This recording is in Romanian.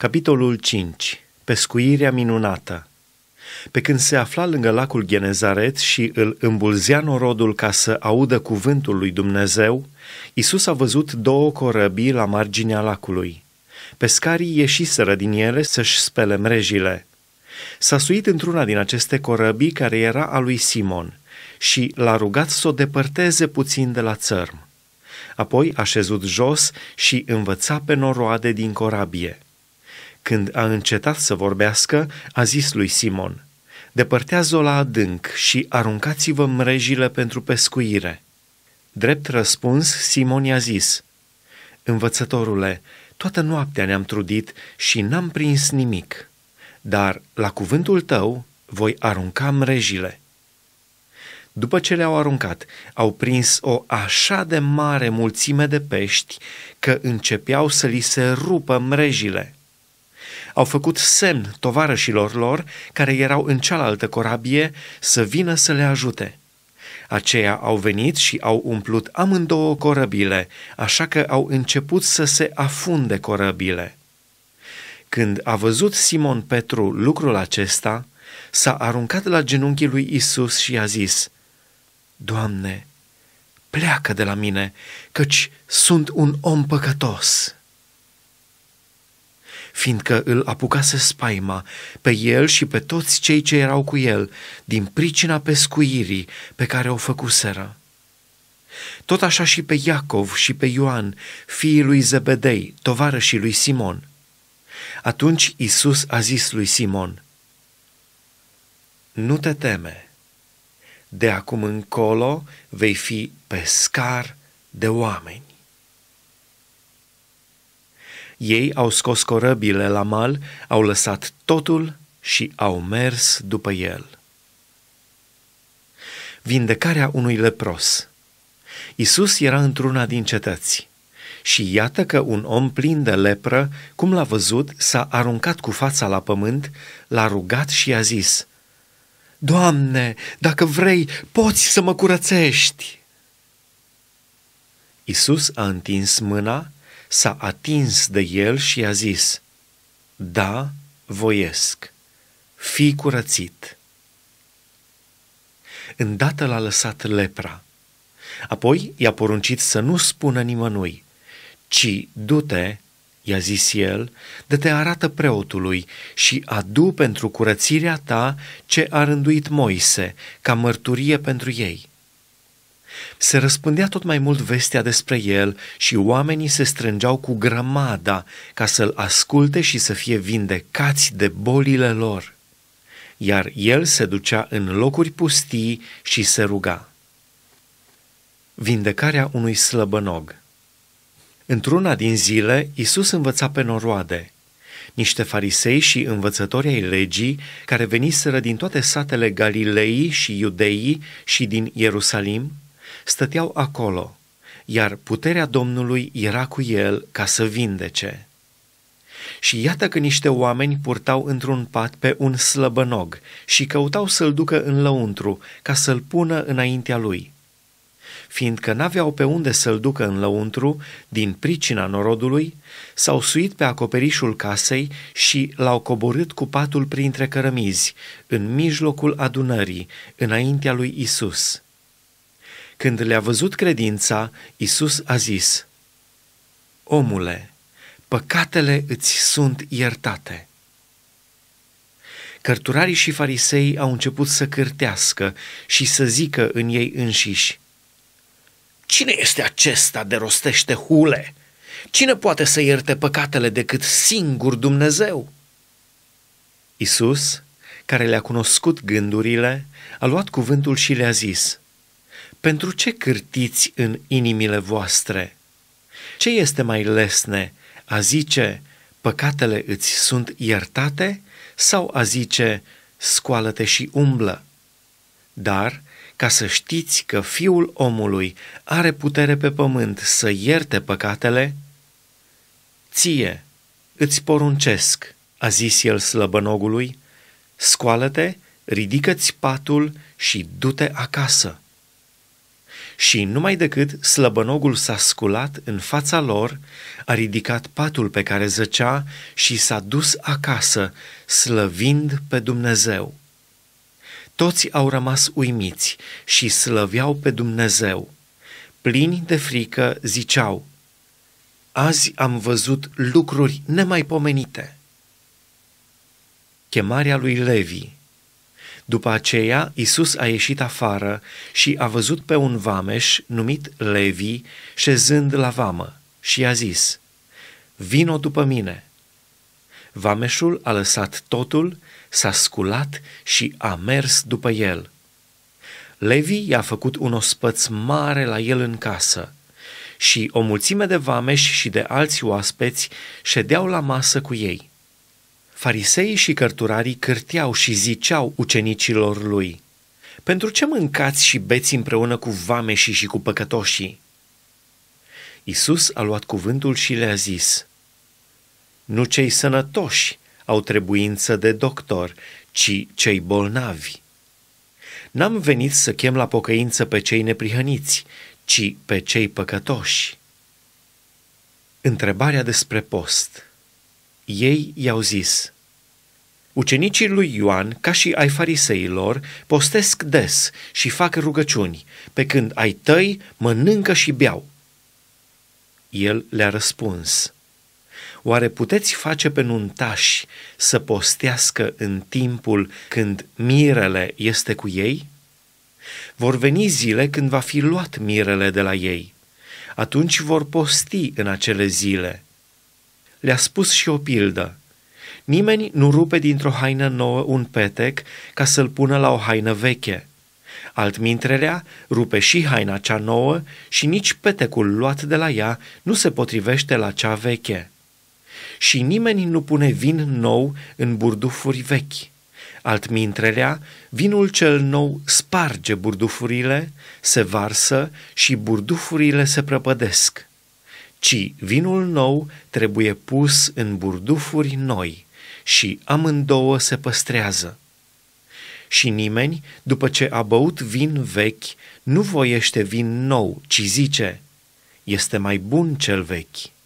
Capitolul 5. Pescuirea minunată Pe când se afla lângă lacul Genezaret și îl îmbulzea norodul ca să audă cuvântul lui Dumnezeu, Isus a văzut două corăbii la marginea lacului. Pescarii ieșiseră din ele să-și spele mrejile. S-a suit într-una din aceste corăbii care era a lui Simon și l-a rugat să o depărteze puțin de la țărm. Apoi a șezut jos și învăța pe noroade din corabie – când a încetat să vorbească, a zis lui Simon, Depărtează-o la adânc și aruncați-vă mrejile pentru pescuire. Drept răspuns, Simon i-a zis, Învățătorule, toată noaptea ne-am trudit și n-am prins nimic, dar la cuvântul tău voi arunca mrejile. După ce le-au aruncat, au prins o așa de mare mulțime de pești că începeau să li se rupă mrejile au făcut semn tovarășilor lor, care erau în cealaltă corabie, să vină să le ajute. Aceia au venit și au umplut amândouă corăbile, așa că au început să se afunde corăbile. Când a văzut Simon Petru lucrul acesta, s-a aruncat la genunchii lui Isus și a zis, Doamne, pleacă de la mine, căci sunt un om păcătos fiindcă îl apucase spaima pe el și pe toți cei ce erau cu el, din pricina pescuirii pe care o făcuseră. Tot așa și pe Iacov și pe Ioan, fiii lui Zebedei, tovarășii lui Simon. Atunci Isus a zis lui Simon, Nu te teme, de acum încolo vei fi pescar de oameni. Ei au scos corăbile la mal, au lăsat totul și au mers după el. Vindecarea unui lepros. Isus era într-una din cetăți. Și iată că un om plin de lepră, cum l-a văzut, s-a aruncat cu fața la pământ, l-a rugat și i-a zis: Doamne, dacă vrei, poți să mă curățești. Isus a întins mâna, s-a atins de el și i-a zis, Da, voiesc, fii curățit. Îndată l-a lăsat lepra. Apoi i-a poruncit să nu spună nimănui, ci du-te, i-a zis el, de te arată preotului și adu pentru curățirea ta ce a rânduit Moise, ca mărturie pentru ei. Se răspândea tot mai mult vestea despre el și oamenii se strângeau cu grămada ca să-l asculte și să fie vindecați de bolile lor. Iar el se ducea în locuri pustii și se ruga. Vindecarea unui slăbănog Într-una din zile, Isus învăța pe noroade – niște farisei și învățători ai legii care veniseră din toate satele Galilei și Iudeii și din Ierusalim, stăteau acolo, iar puterea Domnului era cu el ca să vindece. Și iată că niște oameni purtau într-un pat pe un slăbănog și căutau să-l ducă în lăuntru ca să-l pună înaintea lui. Fiindcă n-aveau pe unde să-l ducă în lăuntru, din pricina norodului, s-au suit pe acoperișul casei și l-au coborât cu patul printre cărămizi, în mijlocul adunării, înaintea lui Isus când le-a văzut credința, Isus a zis, Omule, păcatele îți sunt iertate. Cărturarii și farisei au început să cârtească și să zică în ei înșiși, Cine este acesta de rostește hule? Cine poate să ierte păcatele decât singur Dumnezeu? Isus, care le-a cunoscut gândurile, a luat cuvântul și le-a zis, pentru ce cârtiți în inimile voastre? Ce este mai lesne, a zice, păcatele îți sunt iertate sau a zice, scoală-te și umblă? Dar, ca să știți că Fiul omului are putere pe pământ să ierte păcatele, ție îți poruncesc, a zis el slăbănogului, scoală-te, ridică-ți patul și du-te acasă. Și numai decât slăbănogul s-a sculat în fața lor, a ridicat patul pe care zăcea și s-a dus acasă, slăvind pe Dumnezeu. Toți au rămas uimiți și slăveau pe Dumnezeu. Plini de frică, ziceau, Azi am văzut lucruri nemaipomenite. Chemarea lui Levi după aceea, Isus a ieșit afară și a văzut pe un vameș numit Levi șezând la vamă și i-a zis, Vino după mine. Vameșul a lăsat totul, s-a sculat și a mers după el. Levi i-a făcut un ospăț mare la el în casă și o mulțime de vameși și de alți oaspeți ședeau la masă cu ei. Fariseii și cărturarii cârteau și ziceau ucenicilor lui, Pentru ce mâncați și beți împreună cu vameșii și cu păcătoșii? Isus a luat cuvântul și le-a zis, Nu cei sănătoși au trebuință de doctor, ci cei bolnavi. N-am venit să chem la pocăință pe cei neprihăniți, ci pe cei păcătoși. Întrebarea despre post – ei i-au zis, Ucenicii lui Ioan, ca și ai fariseilor, postesc des și fac rugăciuni, pe când ai tăi mănâncă și beau. El le-a răspuns, Oare puteți face pe nuntași să postească în timpul când mirele este cu ei? Vor veni zile când va fi luat mirele de la ei. Atunci vor posti în acele zile – le-a spus și o pildă. Nimeni nu rupe dintr-o haină nouă un petec ca să-l pună la o haină veche. Altmintrerea rupe și haina cea nouă și nici petecul luat de la ea nu se potrivește la cea veche. Și nimeni nu pune vin nou în burdufuri vechi. Altmintrerea, vinul cel nou sparge burdufurile, se varsă și burdufurile se prăpădesc ci vinul nou trebuie pus în burdufuri noi și amândouă se păstrează. Și nimeni, după ce a băut vin vechi, nu voiește vin nou, ci zice, este mai bun cel vechi.